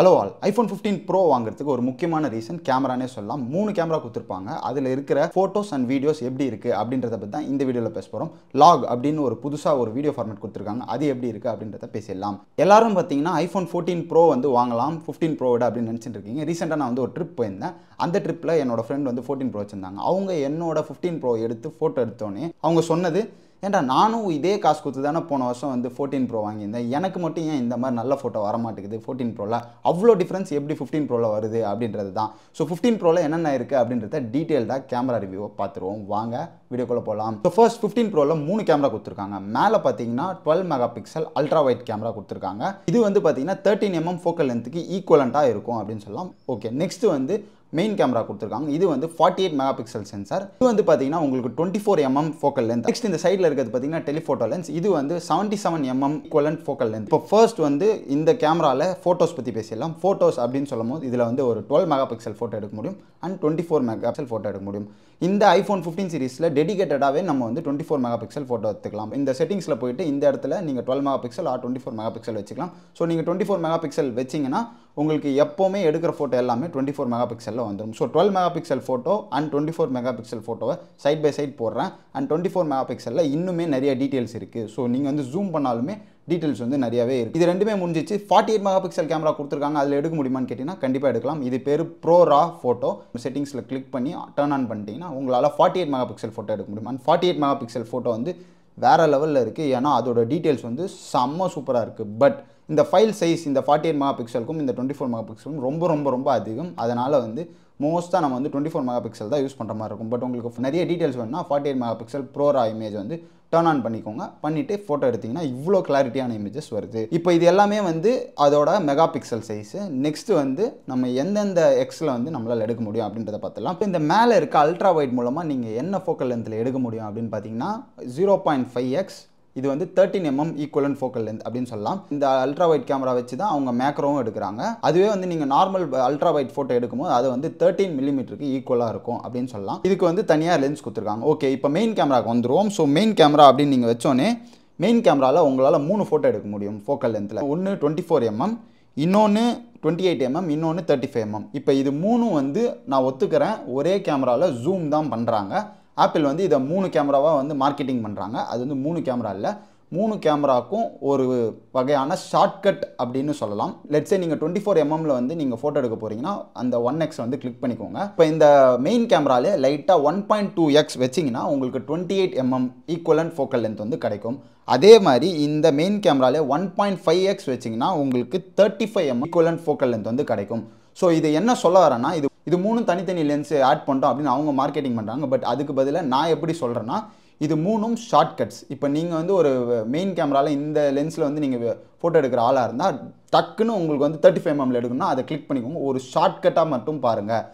அலோவால் iPhone fifteen bro வாங்குறதுக்கு ஒரு முக்கியமான ரீசன் கேமரானே சொல்லலாம் மூணு கேமரா கொடுத்துருப்பாங்க அதில் இருக்கிற ஃபோட்டோஸ் அண்ட் வீடியோஸ் எப்படி இருக்குது அப்படின்றத பற்றி தான் இந்த வீடியோவில் பேச போகிறோம் லாக் அப்படின்னு ஒரு புதுசாக ஒரு வீடியோ ஃபார்மேட் கொடுத்துருக்காங்க அது எப்படி இருக்குது அப்படின்றத பேசிடலாம் எல்லாரும் பார்த்தீங்கன்னா ஐஃபோன் ஃபோர்டீன் ப்ரோ வந்து வாங்கலாம் ஃபிஃப்டீன் ப்ரோ விட அப்படின்னு நினச்சிட்டு இருக்கீங்க ரீசெண்டாக நான் வந்து ஒரு ட்ரிப் போயிருந்தேன் அந்த ட்ரிப்பில் என்னோட ஃப்ரெண்ட் வந்து ஃபோர்டீன் ப்ரோ வச்சிருந்தாங்க அவங்க என்னோட ஃபிஃப்டீன் ப்ரோ எடுத்து ஃபோட்டோ எடுத்தோன்னே அவங்க சொன்னது ஏன்டா நானும் இதே காசு கொடுத்து தானே போன வருஷம் வந்து ஃபோர்டீன் ப்ரோ வாங்கியிருந்தேன் எனக்கு மட்டும் ஏன் இந்த மாதிரி நல்ல ஃபோட்டோ வர மாட்டேங்குது ஃபோர்டீன் ப்ரோவில் அவ்வளோ டிஃப்ரென்ஸ் எப்படி ஃபிஃப்டீன் ப்ரோவில் வருது அப்படின்றது தான் ஸோ ஃபிஃப்டீன் ப்ரோவில் என்னென்ன இருக்குது அப்படின்றத டீட்டெயில்டாக கேமரா ரிவியூ பார்த்துருவோம் வாங்க வீடியோக்குள்ளே போகலாம் ஸோ ஃபர்ஸ்ட் ஃபிஃப்டீன் ப்ரோவில் மூணு கேமரா கொடுத்துருக்காங்க மேலே பார்த்தீங்கன்னா twelve megapixel ultra wide camera கொடுத்துருக்காங்க இது வந்து பார்த்தீங்கன்னா தேர்ட்டின் எம்எம் ஃபோக்கல் லென்த்துக்கு ஈக்குவலண்ட்டாக இருக்கும் அப்படின்னு சொல்லலாம் ஓகே நெக்ஸ்ட் வந்து மெயின் கேமரா கொடுத்துருக்காங்க இது வந்து forty eight megapixel sensor இது வந்து பார்த்தீங்கன்னா உங்களுக்கு twenty four mm focal length next இந்த சைடில் இருக்கிறது பார்த்தீங்கன்னா டெலிஃபோட்டோ லென்ஸ் இது வந்து seventy seven mm equivalent focal length இப்போ ஃபர்ஸ்ட் வந்து இந்த கேமராவில் ஃபோட்டோஸ் பற்றி பேசிடலாம் ஃபோட்டோஸ் அப்படின்னு சொல்லும் போது இதில் வந்து ஒரு டுவெல் மெகா பிக்சல் ஃபோட்டோ எடுக்க முடியும் and twenty four megapixel photo எடுக்க முடியும் இந்த ஐஃபோன் ஃபிஃப்டீன் சீரிஸில் டெடிகேட்டடாகவே நம்ம வந்து twenty four megapixel photo எடுத்துக்கலாம் இந்த செட்டிங்ஸில் போயிட்டு இந்த இடத்துல நீங்கள் twelve megapixel or twenty four megapixel வச்சுக்கலாம் ஸோ நீங்கள் டுவெண்ட்டி ஃபோர் மெகா பிக்சல் வச்சிங்கன்னா உங்களுக்கு எப்போவுமே எடுக்கிற ஃபோட்டோ எல்லாமே டுவெண்ட்டி ஃபோர் மெகா பிக்சலில் வந்துடும் so twelve megapixel photo and twenty four megapixel ஃபோட்டோவை சைட் பை சைட் போடுறேன் அண்ட் டுவெண்ட்டி ஃபோர் மெகா பிக்சலில் இன்னுமே நிறைய டீட்டெயில்ஸ் இருக்குது ஸோ நீங்கள் வந்து ஜூம் பண்ணாலுமே டீட்டெயில்ஸ் வந்து நிறையாவே இருக்குது இது ரெண்டுமே முடிஞ்சிச்சு forty eight megapixel camera கொடுத்துருக்காங்க அதில் எடுக்க முடியுமான்னு கேட்டிங்கன்னா கண்டிப்பாக எடுக்கலாம் இது பேர் ப்ரோ ரா ஃபோட்டோ செட்டிங்ஸில் கிளிக் பண்ணி டர்ன் ஆன் பண்ணிட்டீங்கன்னா உங்களால் forty eight megapixel photo எடுக்க முடியும் and forty eight megapixel photo வந்து வேறு லெவலில் இருக்குது ஏன்னா அதோட டீட்டெயில்ஸ் வந்து செம்ம சூப்பராக இருக்குது பட் இந்த ஃபைல் சைஸ் இந்த ஃபார்ட்டி எயிட் மெகா பிக்சலுக்கும் இந்த டுவெண்ட்டி ஃபோர் மெகா பிக்சலுக்கும் ரொம்ப ரொம்ப ரொம்ப அதிகம் அதனால் வந்து மோஸ்ட்டாக நம்ம வந்து டுவெண்ட்டி ஃபோர் மெகா பிக்சல் தான் யூஸ் பண்ணுற மாதிரி இருக்கும் பட் உங்களுக்கு நிறைய டீட்டெயில்ஸ் வேணும்னா forty eight megapixel ProRAW image வந்து டேர்ன் ஆன் பண்ணிக்கோங்க பண்ணிவிட்டு ஃபோட்டோ எடுத்திங்கன்னா இவ்வளோ கிளாரிட்டியான இமேஜஸ் வருது இப்போ இது எல்லாமே வந்து அதோட மெகா பிக்சல் சைஸு நெக்ஸ்ட்டு வந்து நம்ம எந்தெந்த எக்ஸில் வந்து நம்மளால் எடுக்க முடியும் அப்படின்றத பார்த்துலாம் இப்போ இந்த மேலே இருக்க அல்ட்ரா வைட் மூலமாக நீங்கள் என்ன ஃபோக்கல் லென்த்தில் எடுக்க முடியும் அப்படின்னு பார்த்தீங்கன்னா ஜீரோ பாயிண்ட் ஃபைவ் எக்ஸ் இது வந்து thirteen mm equivalent focal length அப்படின்னு சொல்லலாம் இந்த அல்ட்ரா ஒயிட் கேமரா வச்சு தான் அவங்க மேக்ரோவும் எடுக்கிறாங்க அதுவே வந்து நீங்கள் நார்மல் அல்ட்ரா வைட் ஃபோட்டோ எடுக்கும்போது அது வந்து தேர்ட்டின் மில்லிமீட்டருக்கு ஈக்குவலாக இருக்கும் அப்படின்னு சொல்லலாம் இதுக்கு வந்து தனியாக லென்ஸ் கொடுத்துருக்காங்க ஓகே இப்போ மெயின் கேமராவுக்கு வந்துடுவோம் ஸோ மெயின் கேமரா அப்படின்னு நீங்கள் வச்சோன்னே மெயின் கேமராவில் உங்களால் மூணு ஃபோட்டோ எடுக்க முடியும் ஃபோக்கல் லென்த்தில் ஒன்று டுவெண்ட்டி ஃபோர் எம்எம் இன்னொன்று டுவெண்ட்டி எயிட் எம்எம் இன்னொன்று தேர்ட்டி ஃபைவ் எம்எம் இப்போ இது மூணும் வந்து நான் ஒத்துக்கிறேன் ஒரே கேமராவில் ஜூம் தான் பண்ணுறாங்க ஆப்பிள் வந்து இதை மூணு கேமராவாக வந்து மார்க்கெட்டிங் பண்ணுறாங்க அது வந்து மூணு கேமரா இல்லை மூணு கேமராக்கும் ஒரு வகையான ஷார்ட்கட் அப்படின்னு சொல்லலாம் லெட்ஸே நீங்கள் டுவெண்ட்டி ஃபோர் எம்எம்மில் வந்து நீங்கள் ஃபோட்டோ எடுக்க போகிறீங்கன்னா அந்த ஒன் எக்ஸ் வந்து கிளிக் பண்ணிக்கோங்க இப்போ இந்த மெயின் கேமராலே லைட்டாக ஒன் பாயிண்ட் டூ எக்ஸ் வச்சிங்கன்னா உங்களுக்கு twenty eight mm and focal length வந்து கிடைக்கும் அதே மாதிரி இந்த மெயின் கேமராலே ஒன் பாயிண்ட் ஃபைவ் எக்ஸ் வச்சிங்கன்னா உங்களுக்கு thirty five M and focal length வந்து கிடைக்கும் ஸோ இது என்ன சொல்ல வரேன்னா இது இது மூணும் தனித்தனி லென்ஸு ஆட் பண்ணுறோம் அப்படின்னு அவங்க மார்க்கெட்டிங் பண்ணுறாங்க பட் அதுக்கு பதிலாக நான் எப்படி சொல்கிறேன்னா இது மூணும் ஷார்ட்கட்ஸ் இப்போ நீங்கள் வந்து ஒரு மெயின் கேமராவில் இந்த லென்ஸில் வந்து நீங்கள் ஃபோட்டோ எடுக்கிற ஆளாக இருந்தால் டக்குன்னு உங்களுக்கு வந்து தேர்ட்டி ஃபைவ் எம்எம்ல எடுக்கணும்னா அதை கிளிக் பண்ணிக்கோங்க ஒரு ஷார்ட்கட்டாக மட்டும் பாருங்கள்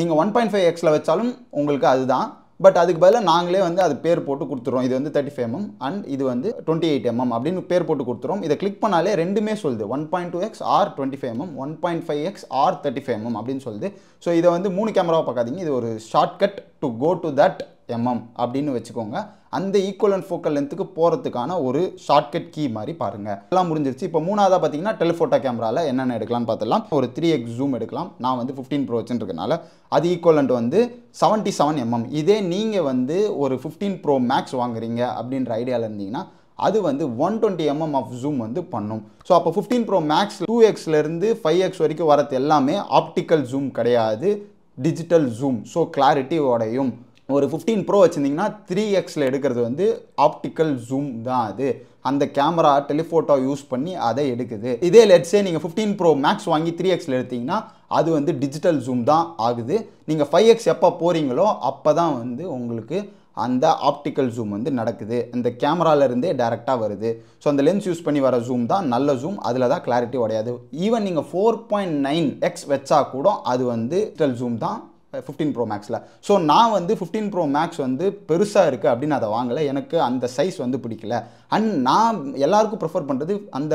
நீங்கள் ஒன் பாயிண்ட் ஃபைவ் எக்ஸில் வச்சாலும் உங்களுக்கு அதுதான் பட் அதுக்கு பதிலாக நாங்களே வந்து அது பேர் போட்டு கொடுத்துறோம் இது வந்து தேர்ட்டி ஃபைவ் எம்எம் அண்ட் இது வந்து டுவெண்ட்டி எயிட் எம்எம் அப்படின்னு பேர் போட்டு கொடுத்துறோம் இதை கிளிக் பண்ணாலே ரெண்டுமே சொல்லுது one point two X or twenty five mm one point five X or thirty five mm அப்படின்னு சொல்லுது ஸோ இதை வந்து மூணு கேமராவை பார்க்காதீங்க இது ஒரு shortcut to go to that mm அப்படின்னு வச்சுக்கோங்க அந்த ஈக்குவலன் ஃபோக்கல் லென்த்துக்கு போகிறதுக்கான ஒரு ஷார்ட்கட் கீ மாதிரி பாருங்கள் எல்லாம் முடிஞ்சிருச்சு இப்போ மூணாவதாக பார்த்தீங்கன்னா டெலிஃபோட்டோ கேமராவில் என்னென்ன எடுக்கலாம்னு பார்த்துலாம் ஒரு த்ரீ எக்ஸ் ஜூம் எடுக்கலாம் நான் வந்து ஃபிஃப்டீன் ப்ரோ வச்சுருக்கனால அது ஈக்குவலண்ட் வந்து செவன்ட்டி செவன் எம்எம் இதே நீங்கள் வந்து ஒரு ஃபிஃப்டீன் ப்ரோ மேக்ஸ் வாங்குறீங்க அப்படின்ற ஐடியாவில் இருந்தீங்கன்னா அது வந்து one twenty mm of zoom வந்து பண்ணும் ஸோ அப்போ ஃபிஃப்டீன் ப்ரோ மேக்ஸ் டூ எக்ஸ்லேருந்து ஃபைவ் எக்ஸ் வரைக்கும் வரது எல்லாமே ஆப்டிக்கல் ஜூம் கிடையாது டிஜிட்டல் ஜூம் ஸோ கிளாரிட்டி உடையும் ஒரு ஃபிஃப்டீன் ப்ரோ வச்சுருந்தீங்கன்னா த்ரீ எக்ஸில் எடுக்கிறது வந்து ஆப்டிக்கல் ஜூம் தான் அது அந்த கேமரா டெலிஃபோட்டோ யூஸ் பண்ணி அதை எடுக்குது இதே லெட்ஸே நீங்கள் ஃபிஃப்டீன் ப்ரோ மேக்ஸ் வாங்கி த்ரீ எக்ஸில் எடுத்தீங்கன்னா அது வந்து டிஜிட்டல் ஜூம் தான் ஆகுது நீங்கள் ஃபைவ் எக்ஸ் எப்போ போகிறீங்களோ அப்போ தான் வந்து உங்களுக்கு அந்த ஆப்டிக்கல் ஜூம் வந்து நடக்குது அந்த கேமராலேருந்தே டேரெக்டாக வருது ஸோ அந்த லென்ஸ் யூஸ் பண்ணி வர ஜூம் தான் நல்ல ஜூம் அதில் தான் கிளாரிட்டி உடையாது ஈவன் நீங்கள் ஃபோர் பாயிண்ட் நைன் எக்ஸ் வச்சா கூட அது வந்து டிஜிட்டல் ஜூம் தான் ஃபிஃப்டீன் ப்ரோ மேக்ஸில் ஸோ நான் வந்து ஃபிஃப்டீன் ப்ரோ மேக்ஸ் வந்து பெருசாக இருக்குது அப்படின்னு அதை வாங்கலை எனக்கு அந்த சைஸ் வந்து பிடிக்கல அண்ட் நான் எல்லாருக்கும் ப்ரிஃபர் பண்ணுறது அந்த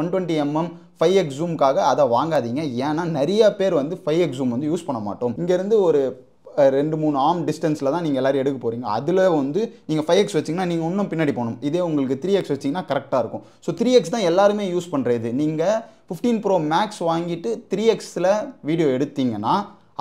one twenty mm five x ஜூம்க்காக அதை வாங்காதீங்க ஏன்னா நிறைய பேர் வந்து ஃபைவ் எக்ஸ் ஜூம் வந்து யூஸ் பண்ண மாட்டோம் இங்கேருந்து ஒரு ரெண்டு மூணு ஆம் டிஸ்டன்ஸில் தான் நீங்கள் எல்லோரும் எடுக்க போகிறீங்க அதில் வந்து நீங்கள் ஃபைவ் எக்ஸ் வச்சிங்கன்னா நீங்கள் இன்னும் பின்னாடி போகணும் இதே உங்களுக்கு த்ரீ எக்ஸ் வச்சிங்கன்னா கரெக்டாக இருக்கும் ஸோ த்ரீ எக்ஸ் தான் எல்லாருமே யூஸ் பண்ணுறது நீங்கள் ஃபிஃப்டீன் ப்ரோ மேக்ஸ் வாங்கிட்டு த்ரீ எக்ஸில் வீடியோ எடுத்தீங்கன்னா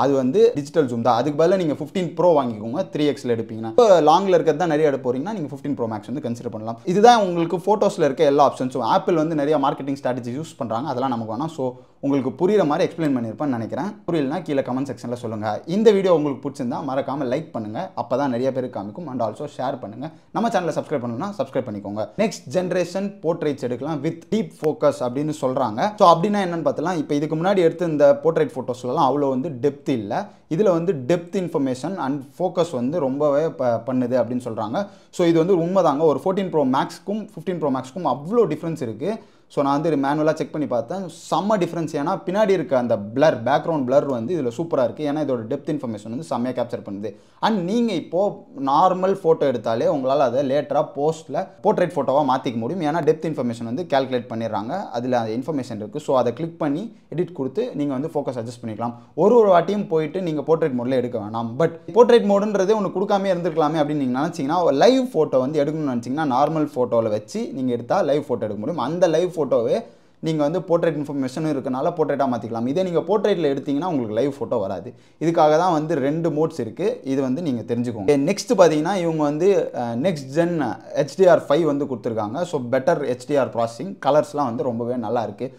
அது வந்து டிஜிட்டல் ஜூம் தான் அதுக்கு பதிலாக நீங்கள் ஃபிஃப்டீன் ப்ரோ வாங்கிக்கோங்க த்ரீ எக்ஸில் எடுப்பீங்கன்னா இப்போ லாங்கில் இருக்கிறது தான் நிறைய எடுப்ப போகிறீங்கன்னா நீங்கள் ஃபிஃப்டீன் ப்ரோ மேக்ஸ் வந்து கன்சிடர் பண்ணலாம் இதுதான் உங்களுக்கு ஃபோட்டோஸில் இருக்க எல்லா ஆப்ஷன்ஸும் ஆப்பிள் வந்து நிறைய மார்க்கெட்டிங் ஸ்ட்ராட்டஜி யூஸ் பண்ணுறாங்க அதெல்லாம் நமக்கு வேணாம் ஸோ உங்களுக்கு புரிகிற மாதிரி எக்ஸ்பிளைன் பண்ணியிருப்பேன்னு நினைக்கிறேன் புரியலனா கீழே கமெண்ட் செக்ஷனில் சொல்லுங்கள் இந்த வீடியோ உங்களுக்கு பிடிச்சிருந்தா மறக்காமல் லைக் பண்ணுங்கள் அப்போ தான் நிறைய பேர் காமிக்கும் அண்ட் ஆல்சோ ஷேர் பண்ணுங்கள் நம்ம சேனலை சப்ஸ்கிரைப் பண்ணணும்னா சப்ஸ்கிரைப் பண்ணிக்கோங்க நெக்ஸ்ட் ஜென்ரேஷன் போர்ட்ரேட்ஸ் எடுக்கலாம் வித் டீப் ஃபோக்கஸ் அப்படின்னு சொல்கிறாங்க ஸோ அப்படின்னா என்னென்னு பார்த்தலாம் இப்போ இதுக்கு முன்னாடி எடுத்து இந்த போர்ட்ரேட் ஃபோட்டோஸ்லாம் அவ்வளோ வந்து டெப்த் டெப்த் இல்லை இதில் வந்து டெப்த் இன்ஃபர்மேஷன் அண்ட் ஃபோக்கஸ் வந்து ரொம்பவே ப பண்ணுது அப்படின்னு சொல்கிறாங்க ஸோ இது வந்து உண்மைதாங்க ஒரு ஃபோர்டீன் ப்ரோ மேக்ஸ்க்கும் ஃபிஃப்டீன் ப்ரோ மேக்ஸ்க்கும் அவ்வளோ டிஃப்ரென்ஸ் இருக்குது ஸோ நான் வந்து மேனுவலாக செக் பண்ணி பார்த்தேன் செம்ம டிஃப்ரென்ஸ் ஏன்னா பின்னாடி இருக்க அந்த பிளர் பேக்ரவுண்ட் பிளர் வந்து இதில் சூப்பராக இருக்குது ஏன்னா இதோட டெப்த் இன்ஃபர்மேஷன் வந்து செம்மையாக கேப்சர் பண்ணுது அண்ட் நீங்கள் இப்போது நார்மல் ஃபோட்டோ எடுத்தாலே உங்களால் அதை லேட்டராக போஸ்ட்டில் போர்ட்ரேட் ஃபோட்டோவாக மாற்றிக்க முடியும் ஏன்னா டெப்த் இன்ஃபர்மேஷன் வந்து கேல்குலேட் பண்ணிடுறாங்க அதில் அந்த இன்ஃபர்மேஷன் இருக்குது ஸோ அதை கிளிக் பண்ணி எடிட் கொடுத்து நீங்கள் வந்து ஃபோக்கஸ் அட்ஜஸ்ட் பண்ணிக்கலாம் ஒரு ஒரு வாட்டியும் போயிட்டு நீங்கள் போர்ட்ரேட் மோடில் எடுக்க வேணாம் பட் போர்ட்ரேட் மோடுன்றதே ஒன்று கொடுக்காமே இருந்திருக்கலாமே அப்படின்னு நீங்கள் நினச்சிங்கன்னா லைவ் ஃபோட்டோ வந்து எடுக்கணும்னு நினச்சிங்கன்னா நார்மல் ஃபோட்டோவில் வச்சு நீங்கள் எடுத்தால் லைவ் ஃபோட்டோ எடுக்க முடியும் அந்த லைவ் ஃபோட்டோவே நீங்கள் வந்து போர்ட்ரேட் இன்ஃபர்மேஷனும் இருக்கனால போர்ட்ரேட்டாக மாற்றிக்கலாம் இதே நீங்கள் போர்ட்ரேட்டில் எடுத்திங்கன்னா உங்களுக்கு லைவ் ஃபோட்டோ வராது இதுக்காக தான் வந்து ரெண்டு மோட்ஸ் இருக்குது இது வந்து நீங்கள் தெரிஞ்சுக்கோங்க நெக்ஸ்ட் பார்த்தீங்கன்னா இவங்க வந்து நெக்ஸ்ட் ஜென் ஹெச்டிஆர் ஃபைவ் வந்து கொடுத்துருக்காங்க ஸோ பெட்டர் ஹெச்டிஆர் ப்ராசஸிங் கலர்ஸ்லாம் வந்து ரொம்பவே நல்லா இருக்குது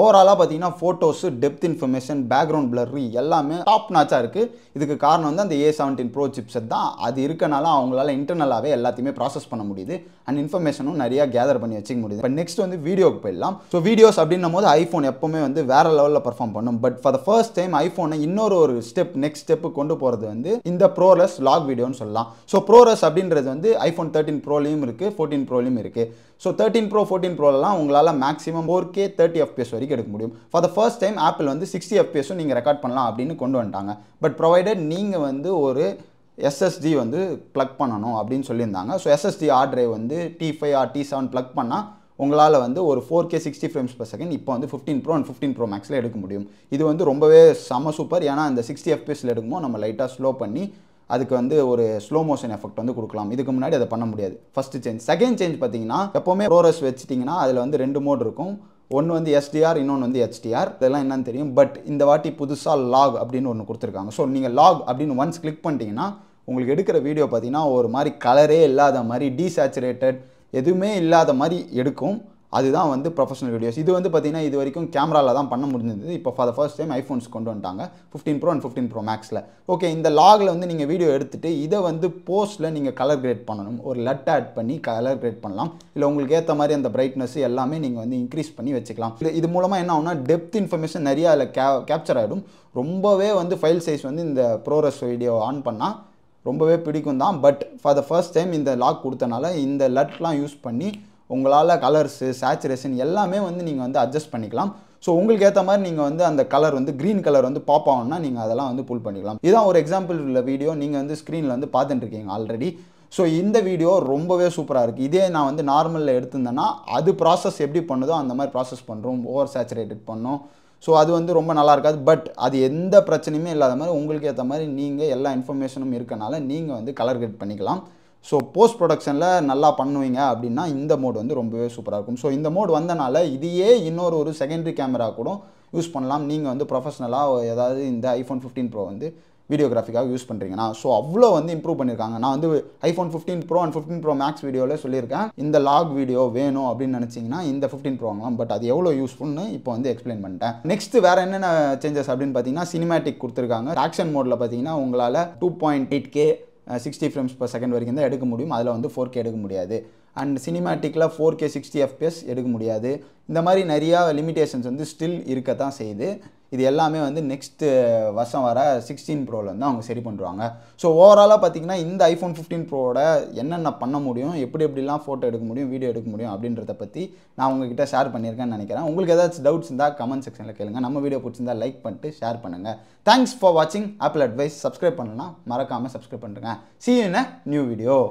ஓவராலாக பார்த்தீங்கன்னா photos depth information background blurry எல்லாமே டாப் நாச்சாக இருக்குது இதுக்கு காரணம் வந்து அந்த ஏ செவன்டீன் ப்ரோ சிப்ஸை தான் அது இருக்கனால அவங்களால இன்டர்னலாகவே எல்லாத்தையுமே ப்ராசஸ் பண்ண முடியுது அண்ட் இன்ஃபர்மேஷனும் நிறையா கேதர் பண்ணி வச்சுக்க முடியுது இப்போ நெக்ஸ்ட் வந்து வீடியோக்கு போயிடலாம் ஸோ வீடியோஸ் அப்படின்னும் போது ஐஃபோன் எப்போவுமே வந்து வேறு லெவலில் பர்ஃபார்ம் பண்ணும் but for the first time ஐஃபோனை இன்னொரு ஒரு ஸ்டெப் நெக்ஸ்ட் ஸ்டெப்பு கொண்டு போகிறது வந்து இந்த ப்ரோரஸ் லாக் வீடியோன்னு சொல்லலாம் ஸோ ப்ரோரஸ் அப்படின்றது வந்து ஐஃபோன் தேர்ட்டின் ப்ரோலையும் இருக்குது ஃபோர்டீன் ப்ரோலையும் இருக்குது ஸோ தேர்ட்டின் ப்ரோ ஃபோர்டீன் ப்ரோலெலாம் உங்களால் maximum four K thirty FPS வரைக்கும் எடுக்க முடியும் for the first time Apple வந்து சிக்ஸ்டி எஃப்பிஎஸும் நீங்கள் ரெக்கார்ட் பண்ணலாம் அப்படின்னு கொண்டு வந்துட்டாங்க பட் ப்ரொவைடட் நீங்கள் வந்து ஒரு எஸ்எஸ்டி வந்து ப்ளக் பண்ணணும் அப்படின்னு சொல்லியிருந்தாங்க ஸோ எஸ்எஸ்டி ஆர் வந்து T five or T seven plug பண்ணால் உங்களால் வந்து ஒரு four K sixty frames per second இப்போ வந்து fifteen pro and fifteen pro மேக்ஸில் எடுக்க முடியும் இது வந்து ரொம்பவே செம சூப்பர் ஏன்னா அந்த சிக்ஸ்டி எஃப்பிஎஸ்ல எடுக்கும்போது நம்ம லைட்டாக ஸ்லோ பண்ணி அதுக்கு வந்து ஒரு ஸ்லோ மோஷன் எஃபெக்ட் வந்து கொடுக்கலாம் இதுக்கு முன்னாடி அதை பண்ண முடியாது ஃபஸ்ட்டு சேஞ்ச் செகண்ட் சேஞ்ச் பார்த்தீங்கன்னா எப்போவுமே ரோரஸ் வச்சுட்டிங்கன்னா அதில் வந்து ரெண்டு மோட் இருக்கும் ஒன்று வந்து எஸ்டிஆர் இன்னொன்று வந்து ஹெச்டிஆர் இதெல்லாம் என்னன்னு தெரியும் பட் இந்த வாட்டி புதுசாக லாக் அப்படின்னு ஒன்று கொடுத்துருக்காங்க ஸோ நீங்கள் லாக் அப்படின்னு ஒன்ஸ் கிளிக் பண்ணிட்டீங்கன்னா உங்களுக்கு எடுக்கிற வீடியோ பார்த்தீங்கன்னா ஒரு மாதிரி கலரே இல்லாத மாதிரி டீசேச்சுரேட்டட் எதுவுமே இல்லாத மாதிரி எடுக்கும் அதுதான் வந்து ப்ரொஃபஷனல் வீடியோஸ் இது வந்து பார்த்திங்கன்னா இது வரைக்கும் கேமராவில் தான் பண்ண முடிஞ்சது இப்போ for the first time iPhones கொண்டு வந்துட்டாங்க fifteen pro and fifteen pro மேக்ஸில் ஓகே இந்த லாகில் வந்து நீங்கள் வீடியோ எடுத்துகிட்டு இதை வந்து போஸ்ட்டில் நீங்கள் கலர் கிரேட் பண்ணணும் ஒரு லட் ஆட் பண்ணி கலர் கிரேட் பண்ணலாம் இல்லை உங்களுக்கு ஏற்ற மாதிரி அந்த பிரைட்னஸ் எல்லாமே நீங்கள் வந்து இன்க்ரீஸ் பண்ணி வச்சுக்கலாம் இல்லை இது மூலமாக என்ன ஆகும்னா டெப்த் இன்ஃபர்மேஷன் நிறையா அதில் கே கேப்சர் ஆகிடும் ரொம்பவே வந்து ஃபைல் சைஸ் வந்து இந்த ப்ரோரஸ் வீடியோ ஆன் பண்ணால் ரொம்பவே பிடிக்கும் தான் but for the first time இந்த லாக் கொடுத்தனால இந்த லட்லாம் யூஸ் பண்ணி உங்களால் கலர்ஸு சேச்சுரேஷன் எல்லாமே வந்து நீங்கள் வந்து அட்ஜஸ்ட் பண்ணிக்கலாம் ஸோ உங்களுக்கு ஏற்ற மாதிரி நீங்கள் வந்து அந்த கலர் வந்து க்ரீன் கலர் வந்து பாப் ஆகணும்னா நீங்கள் அதெல்லாம் வந்து புல் பண்ணிக்கலாம் இதான் ஒரு எக்ஸாம்பிள் உள்ள வீடியோ நீங்கள் வந்து ஸ்க்ரீனில் வந்து பார்த்துட்டுருக்கீங்க ஆல்ரெடி ஸோ இந்த வீடியோ ரொம்பவே சூப்பராக இருக்குது இதே நான் வந்து நார்மலில் எடுத்திருந்தேன்னா அது ப்ராசஸ் எப்படி பண்ணுதோ அந்த மாதிரி ப்ராசஸ் பண்ணுறோம் ஓவர் சேச்சுரேட்டட் பண்ணோம் ஸோ அது வந்து ரொம்ப நல்லா இருக்காது பட் அது எந்த பிரச்சனையுமே இல்லாத மாதிரி உங்களுக்கு ஏற்ற மாதிரி நீங்கள் எல்லா இன்ஃபர்மேஷனும் இருக்கனால நீங்கள் வந்து கலர் கட் பண்ணிக்கலாம் ஸோ போஸ்ட் ப்ரொடக்ஷனில் நல்லா பண்ணுவீங்க அப்படின்னா இந்த மோட் வந்து ரொம்பவே சூப்பராக இருக்கும் ஸோ இந்த மோட் வந்தனால இதையே இன்னொரு ஒரு செகண்டரி கேமரா கூட யூஸ் பண்ணலாம் நீங்கள் வந்து ப்ரொஃபஷனலாக ஏதாவது இந்த ஐஃபோன் ஃபிஃப்டீன் ப்ரோ வந்து வீடியோகிராஃபிக்காக யூஸ் பண்ணுறீங்கன்னா ஸோ அவ்வளோ வந்து இம்ப்ரூவ் பண்ணியிருக்காங்க நான் வந்து iPhone fifteen pro and fifteen pro max வீடியோவில் சொல்லியிருக்கேன் இந்த லாக் வீடியோ வேணும் அப்படின்னு நினச்சிங்கன்னா இந்த ஃபிஃப்டின் ப்ரோ வாங்கலாம் பட் அது எவ்வளோ யூஸ்ஃபுல்னு இப்போ வந்து எக்ஸ்பிளைன் பண்ணிட்டேன் நெக்ஸ்ட் வேறு என்னென்ன சேஞ்சஸ் அப்படின்னு பார்த்தீங்கன்னா சினிமேட்டிக் கொடுத்துருக்காங்க ஆக்ஷன் மோடில் பார்த்தீங்கன்னா உங்களால் two point eight K sixty frames per second வரைக்கும் தான் எடுக்க முடியும் அதில் வந்து ஃபோர் கே எடுக்க முடியாது அண்ட் சினிமேட்டிக்கில் ஃபோர் கே சிக்ஸ்டி எஃப்பிஎஸ் எடுக்க முடியாது இந்த மாதிரி நிறையா லிமிடேஷன்ஸ் வந்து ஸ்டில் இருக்க தான் செய்யுது இது எல்லாமே வந்து நெக்ஸ்ட்டு வருஷம் வர சிக்ஸ்டீன் ப்ரோலேருந்து அவங்க சரி பண்ணுவாங்க ஸோ ஓவராலாக பார்த்தீங்கன்னா இந்த ஐஃபோன் ஃபிஃப்டீன் ப்ரோவோட என்னென்ன பண்ண முடியும் எப்படி எப்படிலாம் ஃபோட்டோ எடுக்க முடியும் வீடியோ எடுக்க முடியும் அப்படின்றத பற்றி நான் உங்ககிட்ட ஷேர் பண்ணியிருக்கேன்னு நினைக்கிறேன் உங்களுக்கு ஏதாச்சும் டவுட்ஸ் இருந்தால் கமெண்ட் செக்ஷனில் கேளுங்க நம்ம வீடியோ பிடிச்சிருந்தா லைக் பண்ணிட்டு ஷேர் பண்ணுங்கள் தேங்க்ஸ் ஃபார் வாட்சிங் ஆப்பிள் அட்வைஸ் சப்ஸ்கிரைப் பண்ணலாம் மறக்காமல் சப்ஸ்கிரைப் பண்ணுறேன் see in a new video